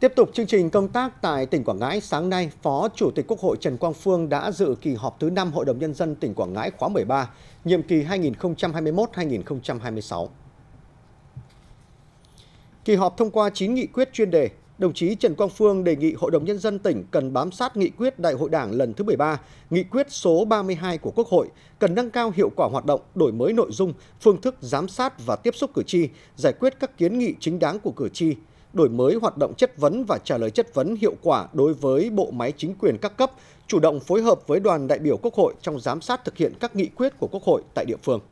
Tiếp tục chương trình công tác tại tỉnh Quảng Ngãi, sáng nay, Phó Chủ tịch Quốc hội Trần Quang Phương đã dự kỳ họp thứ 5 Hội đồng Nhân dân tỉnh Quảng Ngãi khóa 13, nhiệm kỳ 2021-2026. Kỳ họp thông qua 9 nghị quyết chuyên đề, đồng chí Trần Quang Phương đề nghị Hội đồng Nhân dân tỉnh cần bám sát nghị quyết Đại hội Đảng lần thứ 13, nghị quyết số 32 của Quốc hội, cần nâng cao hiệu quả hoạt động, đổi mới nội dung, phương thức giám sát và tiếp xúc cử tri, giải quyết các kiến nghị chính đáng của cử tri, đổi mới hoạt động chất vấn và trả lời chất vấn hiệu quả đối với bộ máy chính quyền các cấp chủ động phối hợp với đoàn đại biểu quốc hội trong giám sát thực hiện các nghị quyết của quốc hội tại địa phương